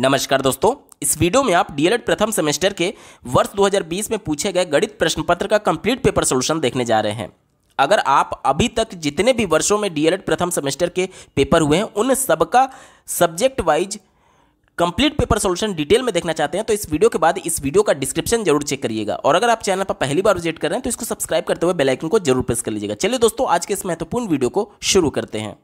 नमस्कार दोस्तों इस वीडियो में आप डीएलएड प्रथम सेमेस्टर के वर्ष 2020 में पूछे गए गणित प्रश्न पत्र का कंप्लीट पेपर सोल्यूशन देखने जा रहे हैं अगर आप अभी तक जितने भी वर्षों में डीएलएड प्रथम सेमेस्टर के पेपर हुए हैं उन सबका subject wise complete paper solution detail में देखना चाहते हैं तो इस वीडियो के बाद इस वीडियो का डिस्क्रिप्शन जरूर चेक करिएगा और अगर आप चैनल पर पहली बार विजिट कर रहे हैं तो इसको सब्सक्राइब करते हुए बेलाइकन को जरूर प्रेस कर लीजिएगा चलिए दोस्तों आज के इस महत्वपूर्ण वीडियो को शुरू करते हैं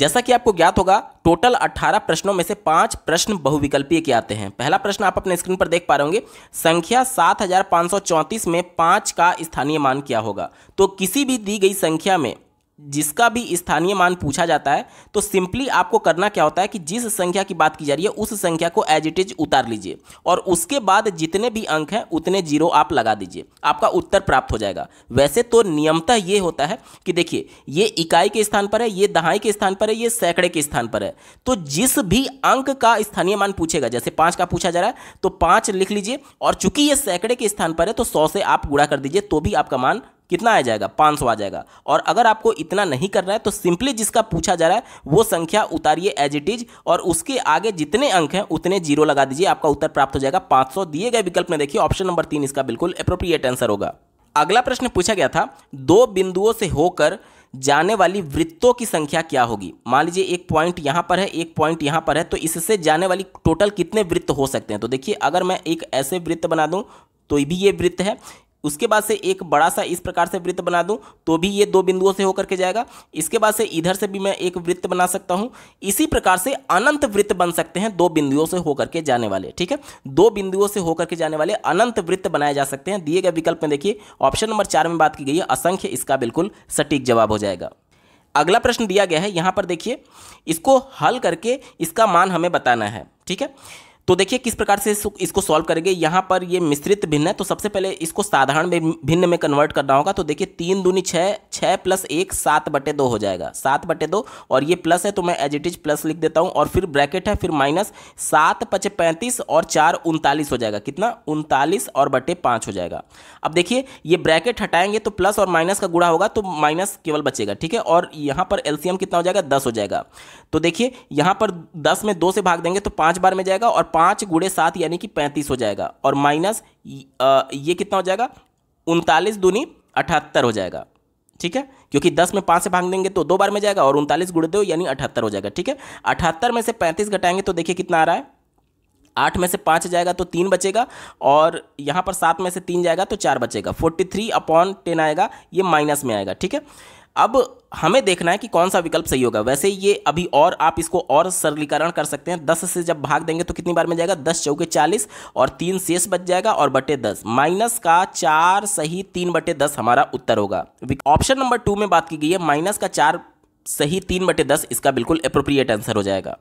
जैसा कि आपको ज्ञात होगा टोटल 18 प्रश्नों में से पांच प्रश्न बहुविकल्पीय के आते हैं पहला प्रश्न आप अपने स्क्रीन पर देख पा रहे होंगे संख्या 7534 में पांच का स्थानीय मान क्या होगा तो किसी भी दी गई संख्या में जिसका भी स्थानीय मान पूछा जाता है तो सिंपली आपको करना क्या होता है कि जिस संख्या की बात की जा रही है उस संख्या को एज इट इज उतार लीजिए और उसके बाद जितने भी अंक हैं उतने जीरो आप लगा दीजिए आपका उत्तर प्राप्त हो जाएगा वैसे तो नियमता ये होता है कि देखिए ये इकाई के स्थान पर है ये दहाई के स्थान पर है ये सैकड़े के स्थान पर है तो जिस भी अंक का स्थानीय मान पूछेगा जैसे पाँच का पूछा जा रहा है तो पाँच लिख लीजिए और चूंकि ये सैकड़े के स्थान पर है तो सौ से आप गुड़ा कर दीजिए तो भी आपका मान कितना आ जाएगा सौ आ जाएगा और अगर आपको इतना नहीं करना है तो सिंपली जिसका पूछा जा रहा है वो संख्या उतारिए एज इट इज और उसके आगे जितने अंक हैं उतने जीरो लगा दीजिए आपका उत्तर प्राप्त हो जाएगा 500 दिए गए विकल्प में देखिए ऑप्शन नंबर तीन इसका बिल्कुल अप्रोप्रिएट आंसर होगा अगला प्रश्न पूछा गया था दो बिंदुओं से होकर जाने वाली वृत्तों की संख्या क्या होगी मान लीजिए एक पॉइंट यहां पर है एक पॉइंट यहां पर है तो इससे जाने वाली टोटल कितने वृत्त हो सकते हैं तो देखिए अगर मैं एक ऐसे वृत्त बना दूं तो भी ये वृत्त है उसके बाद से एक बड़ा सा इस प्रकार से वृत्त बना दूं तो भी ये दो बिंदुओं से होकर के जाएगा इसके बाद से इधर से भी मैं एक वृत्त बना सकता हूं इसी प्रकार से अनंत वृत्त बन सकते हैं दो बिंदुओं से होकर के जाने वाले ठीक है दो बिंदुओं से होकर के जाने वाले अनंत वृत्त बनाए जा सकते हैं दिए गए विकल्प में देखिए ऑप्शन नंबर चार में बात की गई है असंख्य इसका बिल्कुल सटीक जवाब हो जाएगा अगला प्रश्न दिया गया है यहां पर देखिए इसको हल करके इसका मान हमें बताना है ठीक है तो देखिए किस प्रकार से इसको सॉल्व करेंगे यहाँ पर ये मिश्रित भिन्न है तो सबसे पहले इसको साधारण में भिन्न में कन्वर्ट करना होगा तो देखिए तीन दूनी छः छः प्लस एक सात बटे दो हो जाएगा सात बटे दो और ये प्लस है तो मैं एज इट इज प्लस लिख देता हूँ और फिर ब्रैकेट है फिर माइनस सात पचे पैंतीस और चार उनतालीस हो जाएगा कितना उनतालीस और बटे पांच हो जाएगा अब देखिए ये ब्रैकेट हटाएंगे तो प्लस और माइनस का गुड़ा होगा तो माइनस केवल बचेगा ठीक है और यहाँ पर एलसीएम कितना हो जाएगा दस हो जाएगा तो देखिए यहाँ पर दस में दो से भाग देंगे तो पाँच बार में जाएगा और पाँच गुड़े सात यानी कि पैंतीस हो जाएगा और माइनस ये कितना हो जाएगा उनतालीस दूनी अठहत्तर हो जाएगा ठीक है क्योंकि दस में पाँच से भाग देंगे तो दो बार में जाएगा और उनतालीस गुड़े दो यानी अठहत्तर हो जाएगा ठीक है अठहत्तर में से पैंतीस घटाएंगे तो देखिए कितना आ रहा है आठ में से पाँच जाएगा तो तीन बचेगा और यहाँ पर सात में से तीन जाएगा तो चार बचेगा फोर्टी थ्री अपॉन टेन आएगा ये माइनस में आएगा ठीक है अब हमें देखना है कि कौन सा विकल्प सही होगा वैसे ये अभी और आप इसको और सरलीकरण कर सकते हैं दस से जब भाग देंगे तो कितनी बार में जाएगा दस चौके चालीस और तीन शेष बच जाएगा और बटे दस माइनस का चार सही तीन बटे दस हमारा उत्तर होगा ऑप्शन नंबर टू में बात की गई है माइनस का चार सही तीन बटे दस इसका बिल्कुल अप्रोप्रिएट आंसर हो जाएगा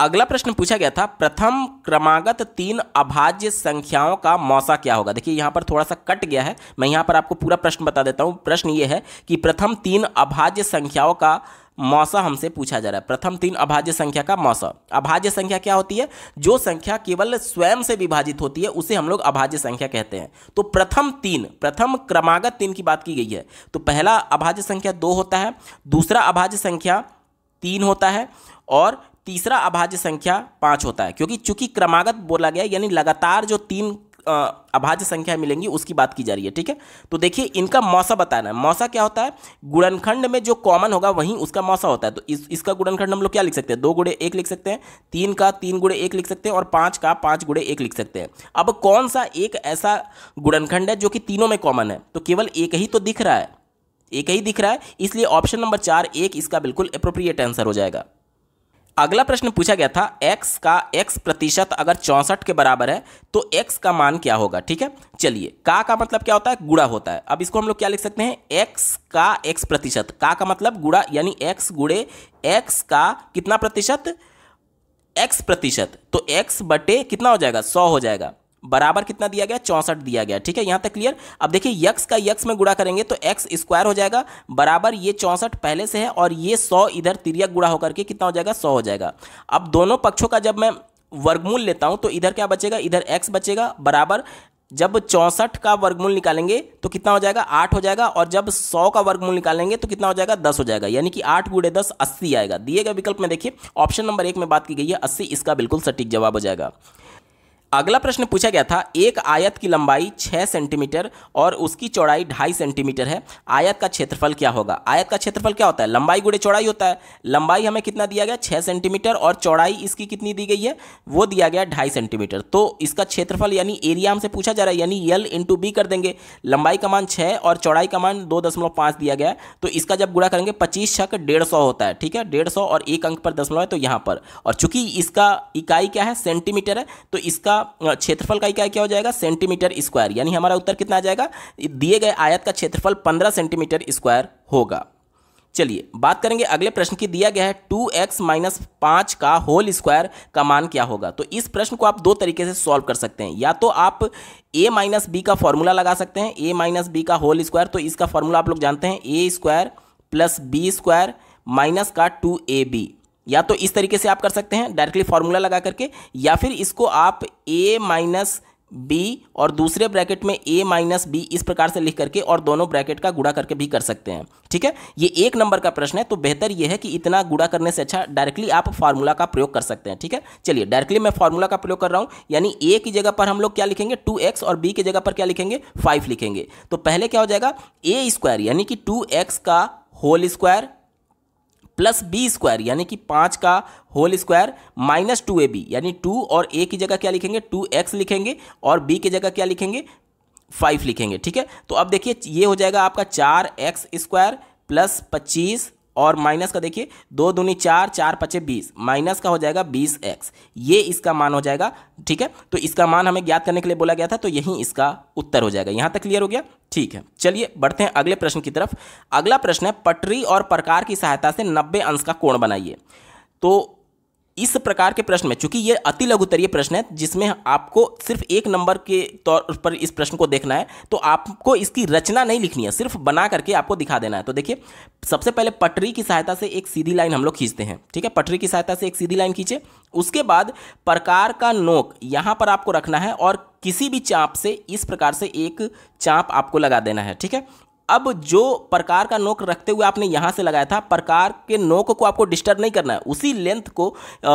अगला प्रश्न पूछा गया था प्रथम क्रमागत तीन अभाज्य संख्याओं का मौसा क्या होगा देखिए यहां पर थोड़ा सा कट गया है मैं यहां पर आपको पूरा प्रश्न बता देता हूं प्रश्न यह है कि प्रथम तीन अभाज्य संख्याओं का मौसा हमसे पूछा जा रहा है प्रथम तीन अभाज्य संख्या का मौसा अभाज्य संख्या क्या होती है जो संख्या केवल स्वयं से विभाजित होती है उसे हम लोग अभाज्य संख्या कहते हैं तो प्रथम तीन प्रथम क्रमागत तीन की बात की गई है तो पहला अभाज्य संख्या दो होता है दूसरा अभाज्य संख्या तीन होता है और तीसरा अभाज्य संख्या पाँच होता है क्योंकि चूंकि क्रमागत बोला गया यानी लगातार जो तीन अभाज्य संख्या मिलेंगी उसकी बात की जा रही है ठीक है तो देखिए इनका मौसा बताना है मौसा क्या होता है गुणनखंड में जो कॉमन होगा वहीं उसका मौसा होता है तो इस इसका गुणनखंड हम लोग क्या लिख सकते हैं दो गुड़े एक लिख सकते हैं तीन का तीन गुड़े एक लिख सकते हैं और पांच का पांच गुड़े एक लिख सकते हैं अब कौन सा एक ऐसा गुणनखंड है जो कि तीनों में कॉमन है तो केवल एक ही तो दिख रहा है एक ही दिख रहा है इसलिए ऑप्शन नंबर चार एक इसका बिल्कुल अप्रोप्रिएट आंसर हो जाएगा अगला प्रश्न पूछा गया था x का x प्रतिशत अगर चौंसठ के बराबर है तो x का मान क्या होगा ठीक है चलिए का का मतलब क्या होता है गुड़ा होता है अब इसको हम लोग क्या लिख सकते हैं x का x प्रतिशत का का मतलब गुड़ा यानी x गुड़े x का कितना प्रतिशत x प्रतिशत तो x बटे कितना हो जाएगा सौ हो जाएगा बराबर कितना दिया गया चौंसठ दिया गया ठीक है यहां तक क्लियर अब देखिए यक्स का यक्स में गुड़ा करेंगे तो एक्स स्क्वायर हो जाएगा बराबर ये चौंसठ पहले से है और ये सौ इधर तिरक गुड़ा होकर के कितना हो जाएगा सौ हो जाएगा अब दोनों पक्षों का जब मैं वर्गमूल लेता हूं तो इधर क्या बचेगा इधर एक्स बचेगा बराबर जब चौंसठ का वर्गमूल निकालेंगे तो कितना हो जाएगा आठ हो जाएगा और जब सौ का वर्गमूल निकालेंगे तो कितना हो जाएगा दस हो जाएगा यानी कि आठ गुड़े दस अस्सी आएगा दिए गए विकल्प में देखिए ऑप्शन नंबर एक में बात की गई है अस्सी इसका बिल्कुल सटीक जवाब हो जाएगा अगला प्रश्न पूछा गया था एक आयत की लंबाई 6 सेंटीमीटर और उसकी चौड़ाई ढाई सेंटीमीटर है आयत का क्षेत्रफल क्या होगा आयत का क्षेत्रफल क्या होता है लंबाई गुड़े चौड़ाई होता है लंबाई हमें कितना दिया गया 6 सेंटीमीटर और चौड़ाई इसकी कितनी दी गई है वो दिया गया ढाई सेंटीमीटर तो इसका क्षेत्रफल यानी एरिया हमसे पूछा जा रहा है यानी यल इंटू बी कर देंगे लंबाई का मान छः और चौड़ाई का मान दो दशमलव दिया गया तो इसका जब गुड़ा करेंगे पच्चीस छक डेढ़ सौ होता है ठीक है डेढ़ सौ और एक अंक पर दशमलव है तो यहाँ पर और चूंकि इसका इकाई क्या है सेंटीमीटर है तो इसका का क्षेत्रफल का इकाई क्या हो जाएगा सेंटीमीटर स्क्वायर यानी हमारा उत्तर कितना आ जाएगा दिए गए आयत का क्षेत्रफल पंद्रह सेंटीमीटर स्क्वायर होगा चलिए बात करेंगे अगले प्रश्न की दिया गया है टू एक्स माइनस पाँच का होल स्क्वायर का मान क्या होगा तो इस प्रश्न को आप दो तरीके से सॉल्व कर सकते हैं या तो आप ए माइनस बी का फॉर्मूला लगा सकते हैं ए माइनस बी का होल स्क्वायर तो इसका फॉर्मूला आप लोग जानते हैं a square plus b square minus का टू ए बी या तो इस तरीके से आप कर सकते हैं डायरेक्टली फार्मूला लगा करके या फिर इसको आप ए माइनस बी और दूसरे ब्रैकेट में ए माइनस बी इस प्रकार से लिख करके और दोनों ब्रैकेट का गुड़ा करके भी कर सकते हैं ठीक है ये एक नंबर का प्रश्न है तो बेहतर ये है कि इतना गुड़ा करने से अच्छा डायरेक्टली आप फार्मूला का प्रयोग कर सकते हैं ठीक है चलिए डायरेक्टली मैं फार्मूला का प्रयोग कर रहा हूँ यानी ए की जगह पर हम लोग क्या लिखेंगे टू एक्स और बी की जगह पर क्या लिखेंगे फाइव लिखेंगे तो पहले क्या हो जाएगा ए स्क्वायर यानी कि टू एक्स का whole square plus b square यानी कि पाँच का whole square minus two a b यानी टू और ए की जगह क्या लिखेंगे टू एक्स लिखेंगे और बी की जगह क्या लिखेंगे फाइव लिखेंगे ठीक है तो अब देखिए ये हो जाएगा आपका चार एक्स स्क्वायर प्लस पच्चीस और माइनस का देखिए दो दूनी चार चार पचे बीस माइनस का हो जाएगा बीस एक्स ये इसका मान हो जाएगा ठीक है तो इसका मान हमें ज्ञात करने के लिए बोला गया था तो यही इसका उत्तर हो जाएगा यहाँ तक क्लियर हो गया ठीक है चलिए बढ़ते हैं अगले प्रश्न की तरफ अगला प्रश्न है पटरी और प्रकार की सहायता से नब्बे अंश का कोण बनाइए तो इस प्रकार के प्रश्न में चूंकि ये अति लघुतरीय प्रश्न है जिसमें आपको सिर्फ एक नंबर के तौर पर इस प्रश्न को देखना है तो आपको इसकी रचना नहीं लिखनी है सिर्फ बना करके आपको दिखा देना है तो देखिए सबसे पहले पटरी की सहायता से एक सीधी लाइन हम लोग खींचते हैं ठीक है पटरी की सहायता से एक सीधी लाइन खींचे उसके बाद प्रकार का नोक यहाँ पर आपको रखना है और किसी भी चाप से इस प्रकार से एक चाप आपको लगा देना है ठीक है अब जो प्रकार का नोक रखते हुए आपने यहाँ से लगाया था प्रकार के नोक को आपको डिस्टर्ब नहीं करना है उसी लेंथ को आ,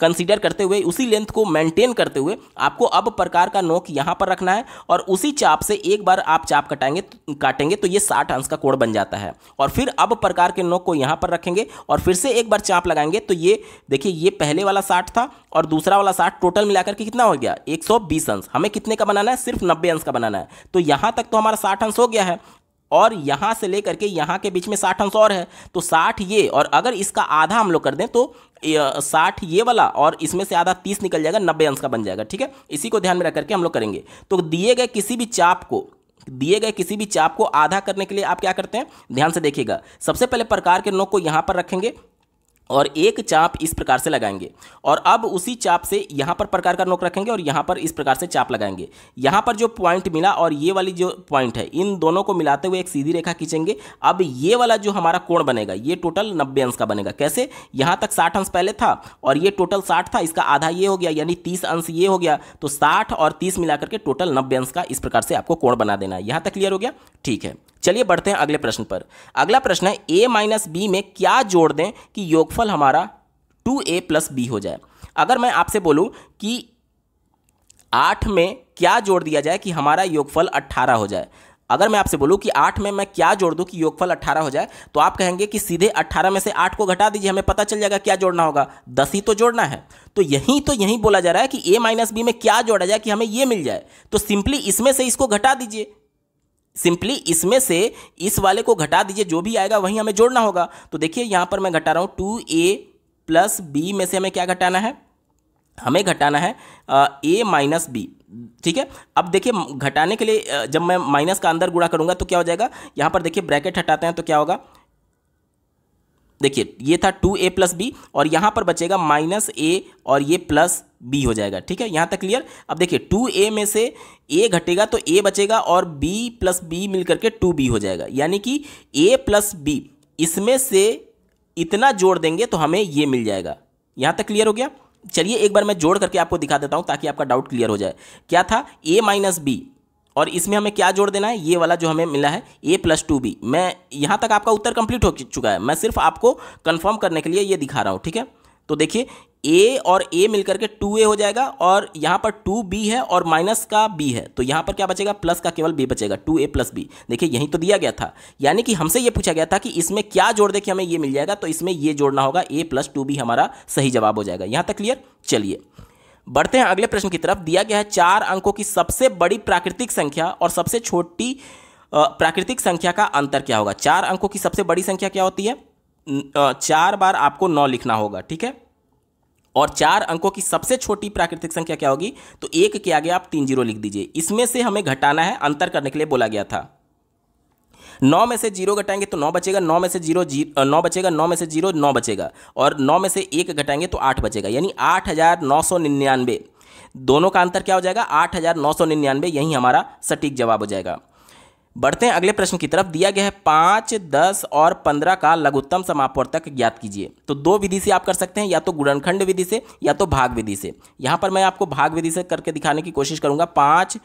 कंसीडर करते हुए उसी लेंथ को मेंटेन करते हुए आपको अब प्रकार का नोक यहां पर रखना है और उसी चाप से एक बार आप चाप कटाएंगे काटेंगे तो ये साठ अंश का कोण बन जाता है और फिर अब प्रकार के नोक को यहां पर रखेंगे और फिर से एक बार चाप लगाएंगे तो ये देखिए ये पहले वाला साठ था और दूसरा वाला साठ टोटल मिलाकर के कितना हो गया एक अंश हमें कितने का बनाना है सिर्फ नब्बे अंश का बनाना है तो यहां तक तो हमारा साठ अंश हो गया है और यहाँ से लेकर के यहाँ के बीच में साठ अंश और है तो साठ ये और अगर इसका आधा हम लोग कर दें तो साठ ये वाला और इसमें से आधा तीस निकल जाएगा नब्बे अंश का बन जाएगा ठीक है इसी को ध्यान में रख करके हम लोग करेंगे तो दिए गए किसी भी चाप को दिए गए किसी भी चाप को आधा करने के लिए आप क्या करते हैं ध्यान से देखिएगा सबसे पहले प्रकार के नोक को यहाँ पर रखेंगे और एक चाप इस प्रकार से लगाएंगे और अब उसी चाप से यहाँ पर प्रकार का नोक रखेंगे और यहाँ पर इस प्रकार से चाप लगाएंगे यहाँ पर जो पॉइंट मिला और ये वाली जो पॉइंट है इन दोनों को मिलाते हुए एक सीधी रेखा खींचेंगे अब ये वाला जो हमारा कोण बनेगा ये टोटल नब्बे अंश का बनेगा कैसे यहाँ तक साठ अंश पहले था और ये टोटल साठ था इसका आधा ये हो गया यानी तीस अंश ये हो गया तो साठ और तीस मिलाकर के टोटल नब्बे अंश का इस प्रकार से आपको कोण बना देना है यहाँ तक क्लियर हो गया ठीक है चलिए बढ़ते हैं अगले प्रश्न पर अगला प्रश्न है ए माइनस बी में क्या जोड़ दें कि योगफल हमारा टू ए प्लस बी हो जाए अगर मैं आपसे बोलूं कि आठ में क्या जोड़ दिया जाए कि हमारा योगफल अट्ठारह हो जाए अगर मैं आपसे बोलूं कि आठ में मैं क्या जोड़ दूं कि योगफल अट्ठारह हो जाए तो आप कहेंगे कि सीधे अट्ठारह में से आठ को घटा दीजिए हमें पता चल जाएगा क्या जोड़ना होगा दस ही तो जोड़ना है तो यही तो यही बोला जा रहा है कि ए माइनस बी में क्या जोड़ा जाए कि हमें ये मिल जाए तो सिंपली इसमें से इसको घटा दीजिए सिंपली इसमें से इस वाले को घटा दीजिए जो भी आएगा वही हमें जोड़ना होगा तो देखिए यहाँ पर मैं घटा रहा हूँ टू ए प्लस बी में से हमें क्या घटाना है हमें घटाना है ए माइनस बी ठीक है अब देखिए घटाने के लिए जब मैं माइनस का अंदर गुणा करूँगा तो क्या हो जाएगा यहाँ पर देखिए ब्रैकेट हटाते हैं तो क्या होगा देखिए ये था टू ए प्लस बी और यहाँ पर बचेगा माइनस ए और ये प्लस बी हो जाएगा ठीक है यहाँ तक क्लियर अब देखिए टू ए में से ए घटेगा तो ए बचेगा और बी प्लस बी मिल करके टू बी हो जाएगा यानी कि ए प्लस बी इसमें से इतना जोड़ देंगे तो हमें ये मिल जाएगा यहाँ तक क्लियर हो गया चलिए एक बार मैं जोड़ करके आपको दिखा देता हूँ ताकि आपका डाउट क्लियर हो जाए क्या था ए माइनस बी और इसमें हमें क्या जोड़ देना है ये वाला जो हमें मिला है ए प्लस टू बी मैं यहाँ तक आपका उत्तर कंप्लीट हो चुका है मैं सिर्फ आपको कंफर्म करने के लिए ये दिखा रहा हूँ ठीक है तो देखिए ए और ए मिलकर के टू ए हो जाएगा और यहाँ पर टू बी है और माइनस का बी है तो यहाँ पर क्या बचेगा प्लस का केवल बी बचेगा टू ए प्लस बी देखिए यहीं तो दिया गया था यानी कि हमसे ये पूछा गया था कि इसमें क्या जोड़ दे कि हमें ये मिल जाएगा तो इसमें ये जोड़ना होगा ए प्लस टू बी हमारा सही जवाब हो जाएगा यहाँ तक क्लियर चलिए बढ़ते हैं अगले प्रश्न की तरफ दिया गया है चार अंकों की सबसे बड़ी प्राकृतिक संख्या और सबसे छोटी प्राकृतिक संख्या का अंतर क्या होगा चार अंकों की सबसे बड़ी संख्या क्या होती है चार बार आपको नौ लिखना होगा ठीक है और चार अंकों की सबसे छोटी प्राकृतिक संख्या क्या होगी तो एक के आगे आप तीन जीरो लिख दीजिए इसमें से हमें घटाना है अंतर करने के लिए बोला गया था नौ में से जीरो घटाएंगे तो नौ बचेगा नौ में से जीरो नौ बचेगा नौ में से जीरो नौ बचेगा और नौ में से एक घटाएंगे तो आठ बचेगा यानी आठ हज़ार नौ सौ निन्यानवे दोनों का अंतर क्या हो जाएगा आठ हज़ार नौ सौ निन्यानवे यही हमारा सटीक जवाब हो जाएगा बढ़ते हैं अगले प्रश्न की तरफ दिया गया है पाँच दस और पंद्रह का लघुत्तम समापवर्तक ज्ञात कीजिए तो दो विधि से आप कर सकते हैं या तो गुणनखंड विधि से या तो भाग विधि से यहाँ पर मैं आपको भाग विधि से करके दिखाने की कोशिश करूँगा पाँच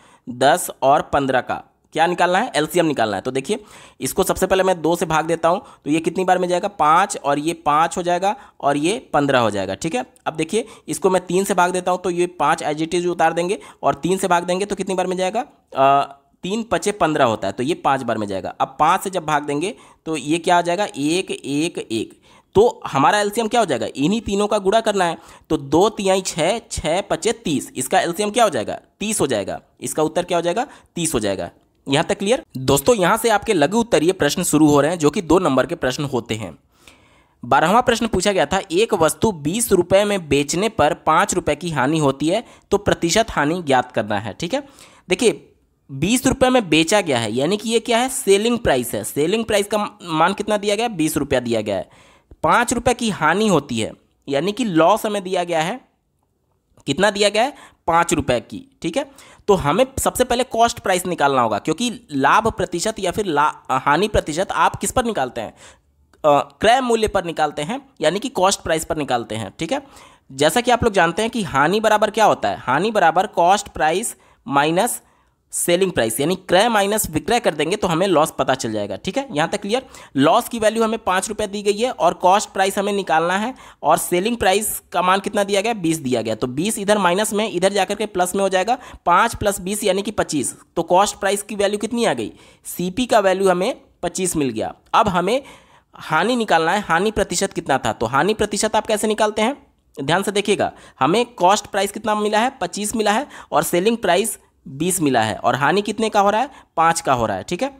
दस और पंद्रह का क्या निकालना है एलसीएम निकालना है तो देखिए इसको सबसे पहले मैं दो से भाग देता हूं तो ये कितनी बार में जाएगा पाँच और ये पाँच हो जाएगा और ये पंद्रह हो जाएगा ठीक है अब देखिए इसको मैं तीन से भाग देता हूं तो ये पाँच एजिटिव उतार देंगे और तीन से भाग देंगे तो कितनी बार में जाएगा आ, तीन पचे पंद्रह होता है तो ये पाँच बार में जाएगा अब पाँच से जब भाग देंगे तो ये क्या हो जाएगा एक एक एक तो हमारा एलसीएम क्या हो जाएगा इन्हीं तीनों का गुड़ा करना है तो दो तीन छः छः पचे तीस इसका एलसीएम क्या हो जाएगा तीस हो जाएगा इसका उत्तर क्या हो जाएगा तीस हो जाएगा यहां तक क्लियर दोस्तों यहां से आपके लघु उत्तरीय प्रश्न शुरू हो रहे हैं जो कि दो नंबर के प्रश्न होते हैं बारहवा प्रश्न पूछा गया था एक वस्तु बीस रुपए में बेचने पर पांच रुपए की हानि होती है तो प्रतिशत हानि ज्ञात करना है ठीक है देखिए बीस रुपए में बेचा गया है यानी कि यह क्या है सेलिंग प्राइस है सेलिंग प्राइस का मान कितना दिया गया है बीस रुपया दिया गया है पांच रुपए की हानि होती है यानी कि लॉस हमें दिया गया है कितना दिया गया है पांच रुपए की ठीक है तो हमें सबसे पहले कॉस्ट प्राइस निकालना होगा क्योंकि लाभ प्रतिशत या फिर हानि प्रतिशत आप किस पर निकालते हैं क्रय मूल्य पर निकालते हैं यानी कि कॉस्ट प्राइस पर निकालते हैं ठीक है जैसा कि आप लोग जानते हैं कि हानि बराबर क्या होता है हानि बराबर cost price minus selling price यानी क्रय माइनस विक्रय कर देंगे तो हमें लॉस पता चल जाएगा ठीक है यहाँ तक क्लियर लॉस की वैल्यू हमें पाँच रुपये दी गई है और कॉस्ट प्राइस हमें निकालना है और सेलिंग प्राइस का मान कितना दिया गया बीस दिया गया तो बीस इधर माइनस में इधर जाकर के प्लस में हो जाएगा पाँच प्लस बीस यानी कि पच्चीस तो कॉस्ट प्राइस की वैल्यू कितनी आ गई सी का वैल्यू हमें पच्चीस मिल गया अब हमें हानि निकालना है हानि प्रतिशत कितना था तो हानि प्रतिशत आप कैसे निकालते हैं ध्यान से देखिएगा हमें कॉस्ट प्राइस कितना मिला है पच्चीस मिला है और सेलिंग प्राइस बीस मिला है और हानि कितने का हो रहा है पाँच का हो रहा है ठीक है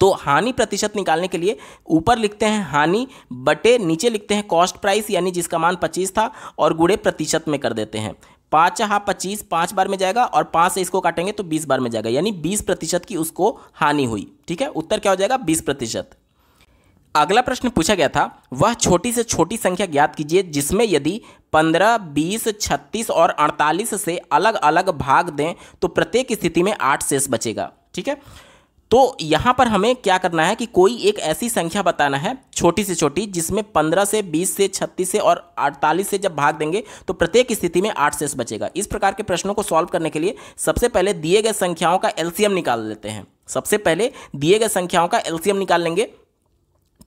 तो हानि प्रतिशत निकालने के लिए ऊपर लिखते हैं हानि बटे नीचे लिखते हैं कॉस्ट प्राइस यानी जिसका मान पच्चीस था और गुड़े प्रतिशत में कर देते हैं पाँच हाँ पच्चीस पाँच बार में जाएगा और पाँच से इसको काटेंगे तो बीस बार में जाएगा यानी बीस प्रतिशत की उसको हानि हुई ठीक है उत्तर क्या हो जाएगा बीस प्रतिशत अगला प्रश्न पूछा गया था वह छोटी से छोटी संख्या ज्ञात कीजिए जिसमें यदि पंद्रह बीस छत्तीस और अड़तालीस से अलग अलग भाग दें तो प्रत्येक स्थिति में आठ शेष बचेगा ठीक है तो यहाँ पर हमें क्या करना है कि कोई एक ऐसी संख्या बताना है छोटी से छोटी जिसमें 15 से 20 से 36 से और 48 से जब भाग देंगे तो प्रत्येक स्थिति में आठ शेष बचेगा इस प्रकार के प्रश्नों को सॉल्व करने के लिए सबसे पहले दिए गए संख्याओं का एलसीएम निकाल लेते हैं सबसे पहले दिए गए संख्याओं का एलसीएम निकाल लेंगे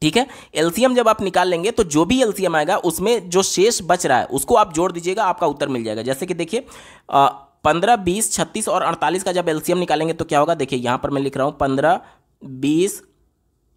ठीक है एलसीएम जब आप निकाल लेंगे तो जो भी एलसीएम आएगा उसमें जो शेष बच रहा है उसको आप जोड़ दीजिएगा आपका उत्तर मिल जाएगा जैसे कि देखिए पंद्रह बीस छत्तीस और अड़तालीस का जब एलसीएम निकालेंगे तो क्या होगा देखिए यहाँ पर मैं लिख रहा हूँ पंद्रह बीस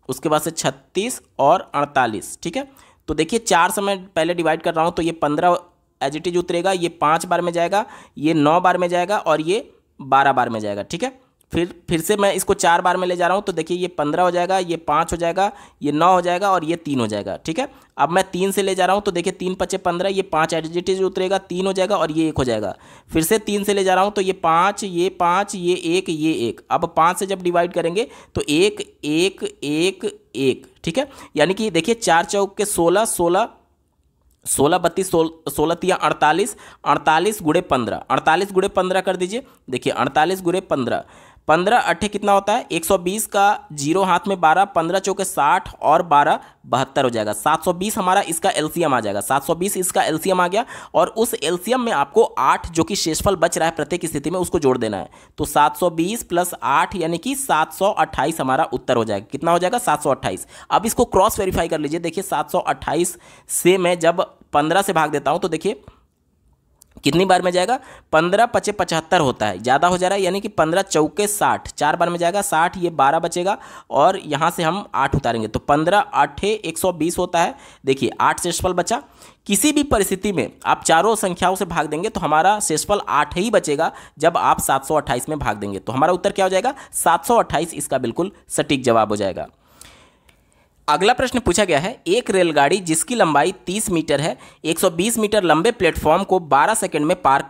उसके बाद से छत्तीस और अड़तालीस ठीक है तो देखिए चार से मैं पहले डिवाइड कर रहा हूँ तो ये पंद्रह एजिटिज उतरेगा ये पाँच बार में जाएगा ये नौ बार में जाएगा और ये बारह बार में जाएगा ठीक है फिर फिर से मैं इसको चार बार में ले जा रहा हूँ तो देखिए ये पंद्रह हो जाएगा ये पाँच हो जाएगा ये नौ हो जाएगा और ये तीन हो जाएगा ठीक है अब मैं तीन से ले जा रहा हूँ तो देखिए तीन पच्चे पंद्रह ये पाँच एडिजिटिज उतरेगा तीन हो जाएगा और ये एक हो जाएगा फिर से तीन से ले जा रहा हूँ तो ये पाँच ये पाँच ये एक ये एक अब पाँच से जब डिवाइड करेंगे तो एक एक एक एक ठीक है यानी कि देखिए चार चौक के सोलह सोलह सोलह बत्तीस सोलह सोलह तिया अड़तालीस अड़तालीस गुड़े पंद्रह अड़तालीस गुड़े पंद्रह कर दीजिए देखिए अड़तालीस गुड़े पंद्रह पंद्रह अट्ठे कितना होता है एक सौ बीस का जीरो हाथ में बारह पंद्रह चौके साठ और बारह बहत्तर हो जाएगा सात सौ बीस हमारा इसका एलसीएम आ जाएगा सात सौ बीस इसका एलसीएम आ गया और उस एलसीएम में आपको आठ जो कि शेषफल बच रहा है प्रत्येक स्थिति में उसको जोड़ देना है तो सात सौ बीस प्लस आठ यानी कि सात सौ अट्ठाईस हमारा उत्तर हो जाएगा कितना हो जाएगा सात सौ अट्ठाईस अब इसको क्रॉस वेरीफाई कर लीजिए देखिए सात सौ अट्ठाईस से मैं जब पंद्रह से भाग देता हूँ तो देखिए कितनी बार में जाएगा पंद्रह पचे पचहत्तर होता है ज़्यादा हो जा रहा है यानी कि पंद्रह चौके साठ चार बार में जाएगा साठ ये बारह बचेगा और यहाँ से हम आठ उतारेंगे तो पंद्रह आठे एक सौ बीस होता है देखिए आठ शेषफल बचा किसी भी परिस्थिति में आप चारों संख्याओं से भाग देंगे तो हमारा शेषफल आठ ही बचेगा जब आप सात सौ अट्ठाईस में भाग देंगे तो हमारा उत्तर क्या हो जाएगा सात सौ अट्ठाईस इसका बिल्कुल सटीक जवाब हो जाएगा अगला प्रश्न पूछा गया है एक रेलगाड़ी जिसकी लंबाई 30 मीटर है 120 मीटर लंबे प्लेटफॉर्म को 12 सेकंड में पार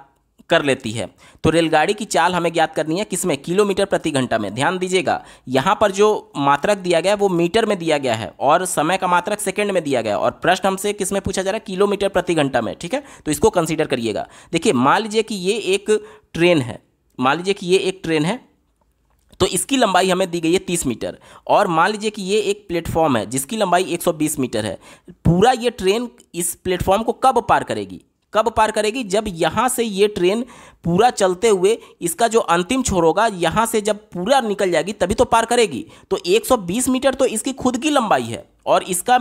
कर लेती है तो रेलगाड़ी की चाल हमें ज्ञात करनी है किसमें किलोमीटर प्रति घंटा में ध्यान दीजिएगा यहाँ पर जो मात्रक दिया गया है वो मीटर में दिया गया है और समय का मात्रक सेकंड में दिया गया है और प्रश्न हमसे किसमें पूछा जा रहा है किलोमीटर प्रति घंटा में ठीक है तो इसको कंसिडर करिएगा देखिए मान लीजिए कि ये एक ट्रेन है मान लीजिए कि ये एक ट्रेन है तो इसकी लंबाई हमें दी गई है तीस मीटर और मान लीजिए कि ये एक प्लेटफॉर्म है जिसकी लंबाई 120 मीटर है पूरा ये ट्रेन इस प्लेटफॉर्म को कब पार करेगी कब पार करेगी जब यहाँ से ये ट्रेन पूरा चलते हुए इसका जो अंतिम छोर होगा यहाँ से जब पूरा निकल जाएगी तभी तो पार करेगी तो 120 मीटर तो इसकी खुद की लंबाई है और इसका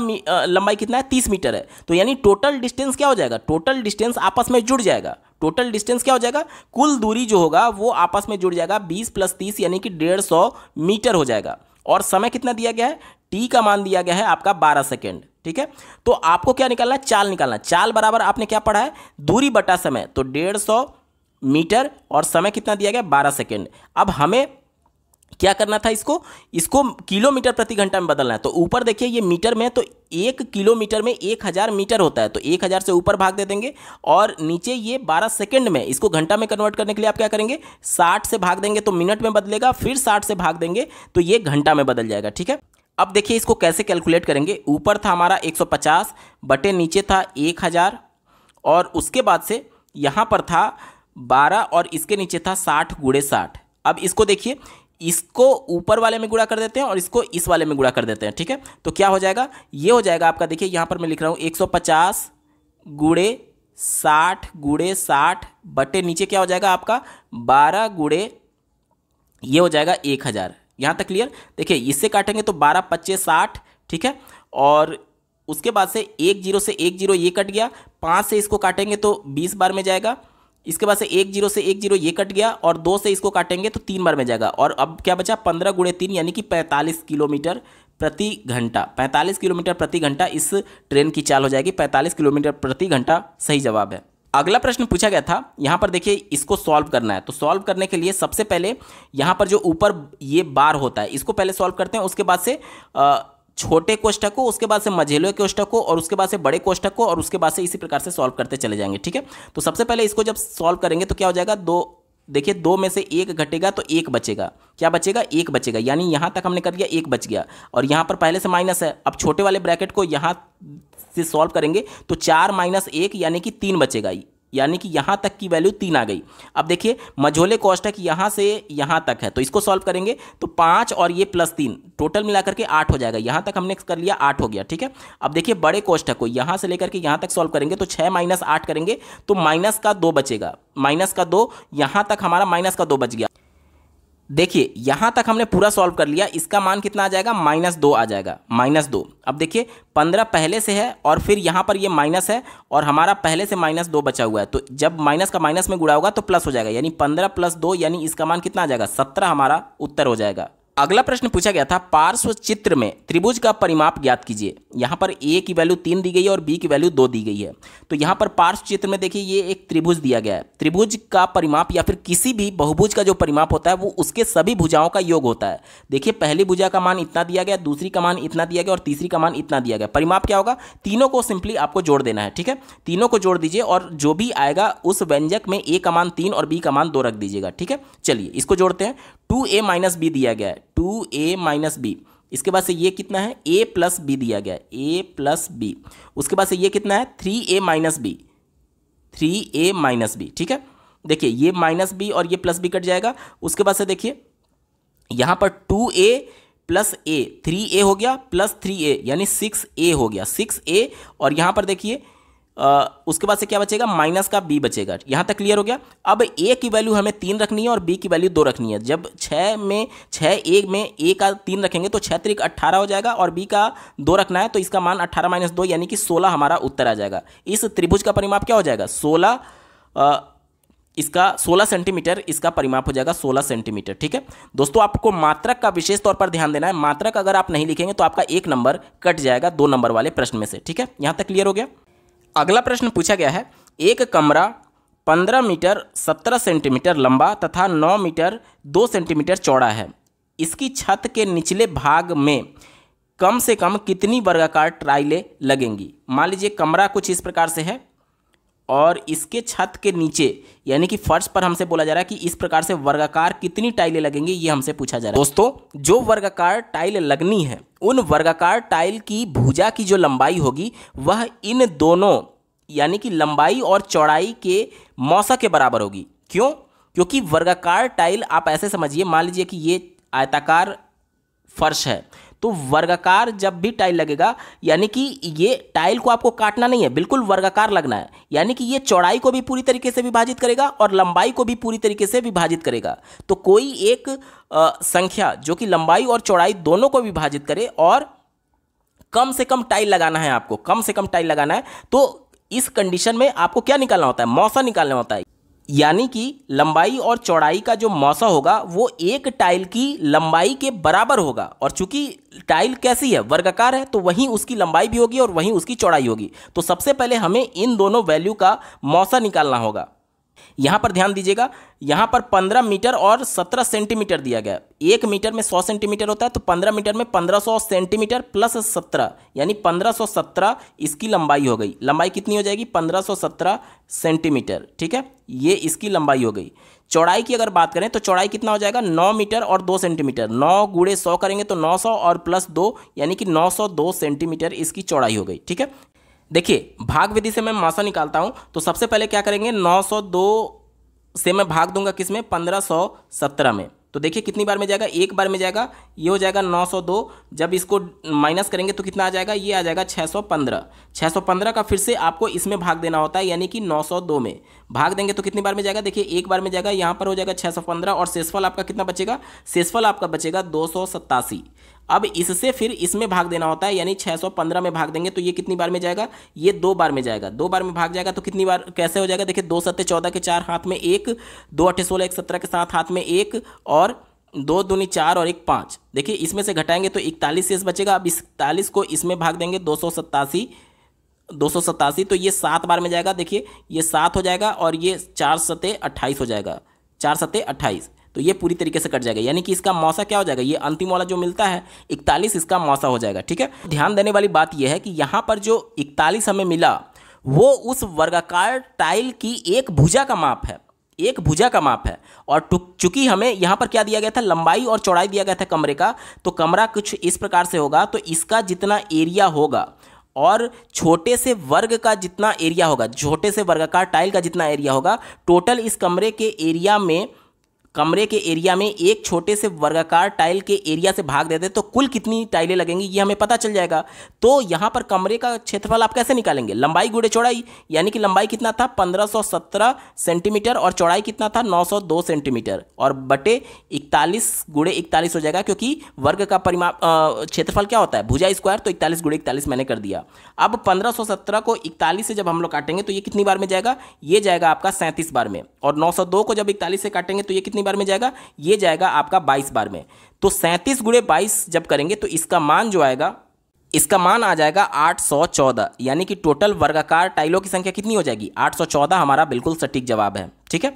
लंबाई कितना है 30 मीटर है तो यानी टोटल डिस्टेंस क्या हो जाएगा टोटल डिस्टेंस आपस में जुड़ जाएगा टोटल डिस्टेंस क्या हो जाएगा कुल दूरी जो होगा वो आपस में जुड़ जाएगा बीस प्लस तीस यानी कि डेढ़ सौ मीटर हो जाएगा और समय कितना दिया गया है टी का मान दिया गया है आपका बारह सेकेंड ठीक है तो आपको क्या निकालना है चाल निकालना चाल बराबर आपने क्या पढ़ा है दूरी बटा समय तो डेढ़ सौ मीटर और समय कितना दिया गया बारह सेकेंड अब हमें क्या करना था इसको इसको किलोमीटर प्रति घंटा में बदलना है तो ऊपर देखिए ये मीटर में तो एक किलोमीटर में एक हज़ार मीटर होता है तो एक हज़ार से ऊपर भाग दे देंगे और नीचे ये बारह सेकेंड में इसको घंटा में कन्वर्ट करने के लिए आप क्या करेंगे साठ से भाग देंगे तो मिनट में बदलेगा फिर साठ से भाग देंगे तो ये घंटा में बदल जाएगा ठीक है अब देखिए इसको कैसे कैलकुलेट करेंगे ऊपर था हमारा एक बटे नीचे था एक और उसके बाद से यहाँ पर था 12 और इसके नीचे था 60 गुड़े साठ अब इसको देखिए इसको ऊपर वाले में गुड़ा कर देते हैं और इसको इस वाले में गुड़ा कर देते हैं ठीक है तो क्या हो जाएगा ये हो जाएगा आपका देखिए यहाँ पर मैं लिख रहा हूँ एक सौ पचास गुड़े साठ गुड़े साठ बटे नीचे क्या हो जाएगा आपका बारह गुड़े ये हो जाएगा एक हज़ार यहाँ तक क्लियर देखिए इससे काटेंगे तो बारह पच्चे साठ ठीक है और उसके बाद से एक जीरो से एक जीरो ये कट गया पाँच से इसको काटेंगे तो बीस बार में जाएगा इसके बाद से एक जीरो से एक जीरो ये कट गया और दो से इसको काटेंगे तो तीन बार में जाएगा और अब क्या बचा पंद्रह गुड़े तीन यानी कि पैंतालीस किलोमीटर प्रति घंटा पैंतालीस किलोमीटर प्रति घंटा इस ट्रेन की चाल हो जाएगी पैंतालीस किलोमीटर प्रति घंटा सही जवाब है अगला प्रश्न पूछा गया था यहाँ पर देखिए इसको सॉल्व करना है तो सॉल्व करने के लिए सबसे पहले यहाँ पर जो ऊपर ये बार होता है इसको पहले सॉल्व करते हैं उसके बाद से आ, छोटे कोष्टक को उसके बाद से मझेले कोष्टक को और उसके बाद से बड़े कोष्टक को और उसके बाद से इसी प्रकार से सॉल्व करते चले जाएंगे ठीक है तो सबसे पहले इसको जब सॉल्व करेंगे तो क्या हो जाएगा दो देखिए दो में से एक घटेगा तो एक बचेगा क्या बचेगा एक बचेगा यानी यहाँ तक हमने कर दिया एक बच गया और यहाँ पर पहले से माइनस है अब छोटे वाले ब्रैकेट को यहाँ से सॉल्व करेंगे तो चार माइनस एक यानी कि तीन बचेगा यानी कि यहाँ तक की वैल्यू तीन आ गई अब देखिए मझोले कोष्टक यहाँ से यहाँ तक है तो इसको सॉल्व करेंगे तो पाँच और ये प्लस तीन टोटल मिलाकर के आठ हो जाएगा यहाँ तक हमने कर लिया आठ हो गया ठीक है अब देखिए बड़े कोष्टक को यहाँ से लेकर के यहाँ तक सॉल्व करेंगे तो छः माइनस आठ करेंगे तो माइनस का दो बचेगा माइनस का दो यहाँ तक हमारा माइनस का दो बच गया देखिए यहाँ तक हमने पूरा सॉल्व कर लिया इसका मान कितना आ जाएगा माइनस दो आ जाएगा माइनस दो अब देखिए पंद्रह पहले से है और फिर यहाँ पर ये यह माइनस है और हमारा पहले से माइनस दो बचा हुआ है तो जब माइनस का माइनस में गुड़ा होगा तो प्लस हो जाएगा यानी पंद्रह प्लस दो यानी इसका मान कितना आ जाएगा सत्रह हमारा उत्तर हो जाएगा अगला प्रश्न पूछा गया था पार्श्व चित्र में त्रिभुज का परिमाप ज्ञात कीजिए यहाँ पर ए की वैल्यू तीन दी गई है और बी की वैल्यू दो दी गई है तो यहाँ पर पार्श्व चित्र में देखिए ये एक त्रिभुज दिया गया है त्रिभुज का परिमाप या फिर किसी भी बहुभुज का जो परिमाप होता है वो उसके सभी भुजाओं का योग होता है देखिए पहली भुजा का मान इतना दिया गया दूसरी का मान इतना दिया गया और तीसरी का मान इतना दिया गया परिमाप क्या होगा तीनों को सिंपली आपको जोड़ देना है ठीक है तीनों को जोड़ दीजिए और जो भी आएगा उस व्यंजक में ए का मान तीन और बी का मान दो रख दीजिएगा ठीक है चलिए इसको जोड़ते हैं टू ए माइनस बी दिया गया है टू ए माइनस बी इसके बाद से ये कितना है ए प्लस बी दिया गया ए प्लस बी उसके बाद से ये कितना है three a minus b three a minus b ठीक है देखिए ये माइनस बी और ये प्लस बी कट जाएगा उसके बाद से देखिए यहाँ पर two a plus a three a हो गया प्लस थ्री ए यानी सिक्स ए हो गया सिक्स ए और यहाँ पर देखिए आ, उसके बाद से क्या बचेगा माइनस का बी बचेगा यहाँ तक क्लियर हो गया अब ए की वैल्यू हमें तीन रखनी है और बी की वैल्यू दो रखनी है जब छः में छः ए में ए का तीन रखेंगे तो छः तरीक अट्ठारह हो जाएगा और बी का दो रखना है तो इसका मान अट्ठारह माइनस दो यानी कि सोलह हमारा उत्तर आ जाएगा इस त्रिभुज का परिमाप क्या हो जाएगा सोलह इसका 16 सेंटीमीटर इसका परिमाप हो जाएगा 16 सेंटीमीटर ठीक है दोस्तों आपको मात्रक का विशेष तौर पर ध्यान देना है मात्रक अगर आप नहीं लिखेंगे तो आपका एक नंबर कट जाएगा दो नंबर वाले प्रश्न में से ठीक है यहाँ तक क्लियर हो गया अगला प्रश्न पूछा गया है एक कमरा 15 मीटर 17 सेंटीमीटर लंबा तथा 9 मीटर 2 सेंटीमीटर चौड़ा है इसकी छत के निचले भाग में कम से कम कितनी वर्गाकार ट्राइलें लगेंगी मान लीजिए कमरा कुछ इस प्रकार से है और इसके छत के नीचे यानी कि फर्श पर हमसे बोला जा रहा है कि इस प्रकार से वर्गाकार कितनी टाइलें लगेंगी ये हमसे पूछा जा रहा है दोस्तों जो वर्गाकार टाइल लगनी है उन वर्गाकार टाइल की भुजा की जो लंबाई होगी वह इन दोनों यानी कि लंबाई और चौड़ाई के मौसा के बराबर होगी क्यों क्योंकि वर्गाकार टाइल आप ऐसे समझिए मान लीजिए कि ये आयताकार फर्श है तो वर्गाकार जब भी टाइल लगेगा यानी कि ये टाइल को आपको काटना नहीं है बिल्कुल वर्गाकार लगना है यानी कि ये चौड़ाई को भी पूरी तरीके से विभाजित करेगा और लंबाई को भी पूरी तरीके से विभाजित करेगा तो कोई एक आ, संख्या जो कि लंबाई और चौड़ाई दोनों को विभाजित करे और कम से कम टाइल लगाना है आपको कम से कम टाइल लगाना है तो इस कंडीशन में आपको क्या निकालना होता है मौसा निकालना होता है यानी कि लंबाई और चौड़ाई का जो मौसा होगा वो एक टाइल की लंबाई के बराबर होगा और चूंकि टाइल कैसी है वर्गाकार है तो वहीं उसकी लंबाई भी होगी और वहीं उसकी चौड़ाई होगी तो सबसे पहले हमें इन दोनों वैल्यू का मौसा निकालना होगा यहाँ पर ध्यान दीजिएगा यहाँ पर 15 मीटर और 17 सेंटीमीटर दिया गया एक मीटर में 100 सेंटीमीटर होता है तो 15 मीटर में 1500 सेंटीमीटर प्लस 17 यानी 1517 इसकी लंबाई हो गई लंबाई कितनी हो जाएगी 1517 सेंटीमीटर ठीक है ये इसकी लंबाई हो गई चौड़ाई की अगर बात करें तो चौड़ाई कितना हो जाएगा नौ मीटर और दो सेंटीमीटर नौ गुड़े सौ करेंगे तो सौ और प्लस दो यानी कि दो सेंटीमीटर इसकी चौड़ाई हो गई ठीक है देखिए भाग विधि से मैं मासा निकालता हूँ तो सबसे पहले क्या करेंगे 902 से मैं भाग दूंगा किस में पंद्रह में तो देखिए कितनी बार में जाएगा एक बार में जाएगा ये हो जाएगा 902 जब इसको माइनस करेंगे तो कितना आ जाएगा ये आ जाएगा 615 615 का फिर से आपको इसमें भाग देना होता है यानी कि 902 में भाग देंगे तो कितनी बार में जाएगा देखिए एक बार में जाएगा यहाँ पर हो जाएगा 615 और शेषफल आपका कितना बचेगा शेषफल आपका बचेगा दो अब इससे फिर इसमें भाग देना होता है यानी 615 में भाग देंगे तो ये कितनी बार में जाएगा ये दो बार में जाएगा दो बार में भाग जाएगा तो कितनी बार कैसे हो जाएगा देखिए दो सत्ते चौदह के चार हाथ में एक दो अट्ठे सोलह एक सत्रह के साथ हाथ में एक और दो दूनी चार और एक पाँच देखिए इसमें से घटाएंगे तो इकतालीस शेष बचेगा अब इकतालीस को इसमें भाग देंगे दो सौ सत्तासी दो सौ सत्तासी तो ये सात बार में जाएगा देखिए ये सात हो जाएगा और ये चार सतह अट्ठाईस हो जाएगा चार सतह अट्ठाईस तो ये पूरी तरीके से कट जाएगा यानी कि इसका मौसा क्या हो जाएगा ये अंतिम वाला जो मिलता है इकतालीस इसका मौसा हो जाएगा ठीक है ध्यान देने वाली बात यह है कि यहाँ पर जो इकतालीस हमें मिला वो उस वर्गाकार टाइल की एक भुजा का माप है एक भुजा का माप है और चूंकि हमें यहां पर क्या दिया गया था लंबाई और चौड़ाई दिया गया था कमरे का तो कमरा कुछ इस प्रकार से होगा तो इसका जितना एरिया होगा और छोटे से वर्ग का जितना एरिया होगा छोटे से वर्गाकार टाइल का जितना एरिया होगा टोटल इस कमरे के एरिया में कमरे के एरिया में एक छोटे से वर्गाकार टाइल के एरिया से भाग देते तो कुल कितनी टाइलें लगेंगी ये हमें पता चल जाएगा तो यहाँ पर कमरे का क्षेत्रफल आप कैसे निकालेंगे लंबाई गुड़े चौड़ाई यानी कि लंबाई कितना था 1517 सेंटीमीटर और चौड़ाई कितना था 902 सेंटीमीटर और बटे 41 गुड़े इकतालीस हो जाएगा क्योंकि वर्ग का परिमाप क्षेत्रफल क्या होता है भुजा स्क्वायर तो इकतालीस गुड़े इकतालीस मैंने कर दिया अब पंद्रह को इकतालीस से जब हम लोग काटेंगे तो ये कितनी बार में जाएगा ये जाएगा आपका सैंतीस बार में और नौ को जब इकतालीस से काटेंगे तो ये कितनी बार में जाएगा ये जाएगा आपका बाईस बार में तो सैंतीस गुड़े बाईस जब करेंगे तो इसका मान जो आएगा इसका मान आ जाएगा 814 यानी कि टोटल वर्गाकार टाइलों की संख्या कितनी हो जाएगी 814 हमारा बिल्कुल सटीक जवाब है ठीक है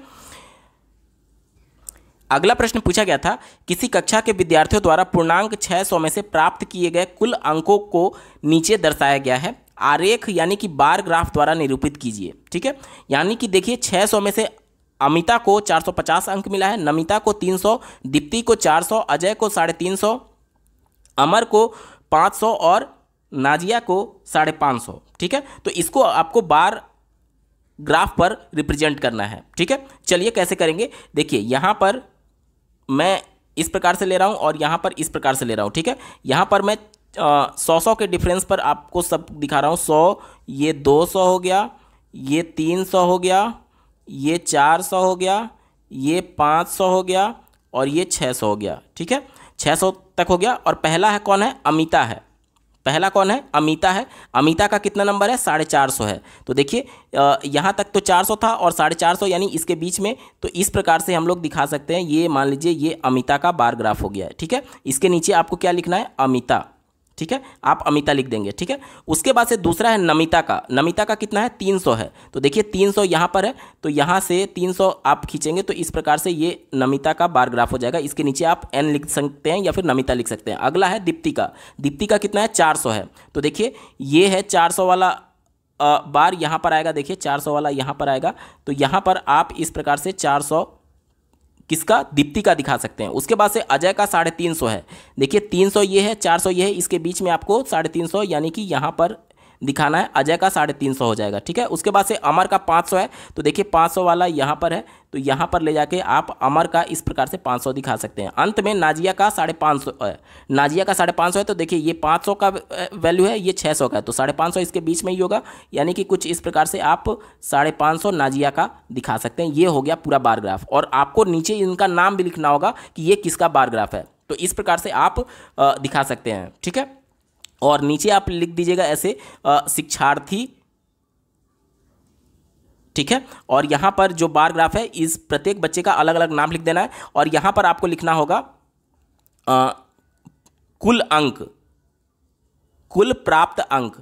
अगला प्रश्न पूछा गया था किसी कक्षा के विद्यार्थियों द्वारा पूर्णांक 600 में से प्राप्त किए गए कुल अंकों को नीचे दर्शाया गया है आरेख यानी कि बार ग्राफ द्वारा निरूपित कीजिए ठीक है यानी कि देखिए 600 में से अमिता को 450 अंक मिला है नमिता को 300 दीप्ति को 400 अजय को साढ़े तीन सौ अमर को 500 और नाजिया को साढ़े पाँच सौ ठीक है तो इसको आपको बार ग्राफ पर रिप्रेजेंट करना है ठीक है चलिए कैसे करेंगे देखिए यहाँ पर मैं इस प्रकार से ले रहा हूँ और यहाँ पर इस प्रकार से ले रहा हूँ ठीक है यहाँ पर मैं सौ सौ के डिफरेंस पर आपको सब दिखा रहा हूँ सौ ये दो सौ हो गया ये तीन सौ हो गया ये चार सौ हो गया ये पाँच सौ हो गया और ये छः सौ हो गया ठीक है छः सौ तक हो गया और पहला है कौन है अमिता है पहला कौन है अमिता है अमिता का कितना नंबर है साढ़े चार सौ है तो देखिए यहाँ तक तो चार सौ था और साढ़े चार सौ यानी इसके बीच में तो इस प्रकार से हम लोग दिखा सकते हैं ये मान लीजिए ये अमिता का बार ग्राफ हो गया है ठीक है इसके नीचे आपको क्या लिखना है अमिता ठीक है आप अमिता लिख देंगे ठीक है उसके बाद से दूसरा है नमिता का नमिता का कितना है 300 है तो देखिए 300 सौ यहाँ पर है तो यहाँ से 300 आप खींचेंगे तो इस प्रकार से ये नमिता का बार ग्राफ हो जाएगा इसके नीचे आप एन लिख सकते हैं या फिर नमिता लिख सकते हैं अगला है दीप्ति का दीप्ति का कितना है चार है तो देखिए ये है चार वाला बार यहाँ पर आएगा देखिए चार वाला यहाँ पर आएगा तो यहाँ पर आप इस प्रकार से चार किसका दीप्ति का दिखा सकते हैं उसके बाद से अजय का साढ़े तीन सौ है देखिए तीन सौ ये है चार सौ ये है इसके बीच में आपको साढ़े तीन सौ यानी कि यहाँ पर दिखाना है अजय का साढ़े तीन सौ हो जाएगा ठीक है उसके बाद से अमर का पाँच सौ है तो देखिए पाँच सौ वाला यहाँ पर है तो यहाँ पर ले जाके आप अमर का इस प्रकार से पाँच सौ दिखा सकते हैं अंत में नाजिया का साढ़े पाँच सौ नाजिया का साढ़े पाँच सौ है तो देखिए ये पाँच सौ का वैल्यू है ये छः सौ का है तो साढ़े पाँच सौ इसके बीच में ही होगा यानी कि कुछ इस प्रकार से आप साढ़े पाँच सौ नाजिया का दिखा सकते हैं ये हो गया पूरा बारग्राफ और आपको नीचे इनका नाम भी लिखना होगा कि ये किसका बारग्राफ है तो इस प्रकार से आप दिखा सकते हैं ठीक है और नीचे आप लिख दीजिएगा ऐसे शिक्षार्थी ठीक है और यहां पर जो बार ग्राफ है इस प्रत्येक बच्चे का अलग अलग नाम लिख देना है और यहां पर आपको लिखना होगा आ, कुल अंक कुल प्राप्त अंक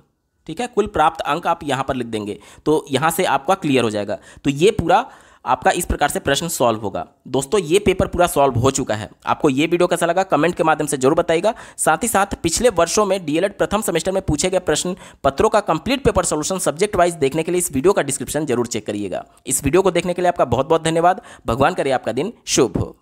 ठीक है कुल प्राप्त अंक आप यहां पर लिख देंगे तो यहां से आपका क्लियर हो जाएगा तो ये पूरा आपका इस प्रकार से प्रश्न सॉल्व होगा दोस्तों ये पेपर पूरा सॉल्व हो चुका है आपको ये वीडियो कैसा लगा कमेंट के माध्यम से जरूर बताएगा साथ ही साथ पिछले वर्षों में डीएलएड प्रथम सेमेस्टर में पूछे गए प्रश्न पत्रों का complete paper solution subject wise देखने के लिए इस वीडियो का डिस्क्रिप्शन जरूर चेक करिएगा इस वीडियो को देखने के लिए आपका बहुत बहुत धन्यवाद भगवान करिए आपका दिन शुभ हो